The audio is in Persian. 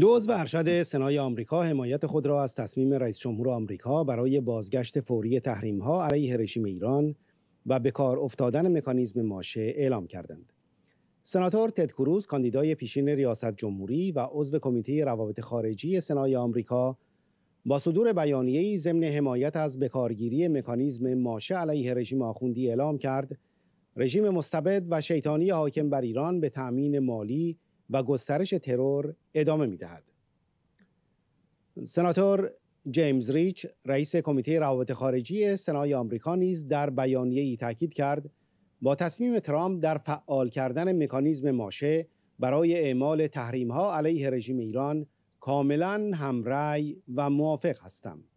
دو عضو ارشد سنای آمریکا حمایت خود را از تصمیم رئیس جمهور آمریکا برای بازگشت فوری تحریم ها علیه رژیم ایران و به افتادن مکانیزم ماشه اعلام کردند. سناتور تد کروز کاندیدای پیشین ریاست جمهوری و عضو کمیته روابط خارجی سنای آمریکا با صدور بیانیه‌ای ضمن حمایت از بکارگیری مکانیزم ماشه علیه رژیم آخوندی اعلام کرد رژیم مستبد و شیطانی حاکم بر ایران به تأمین مالی و گسترش ترور ادامه میدهد. سناتور جیمز ریچ رئیس کمیته روابط خارجی سنای آمریکا نیز در بیانیه ای تاکید کرد با تصمیم ترامپ در فعال کردن مکانیزم ماشه برای اعمال تحریم ها علیه رژیم ایران کاملا همرای و موافق هستم.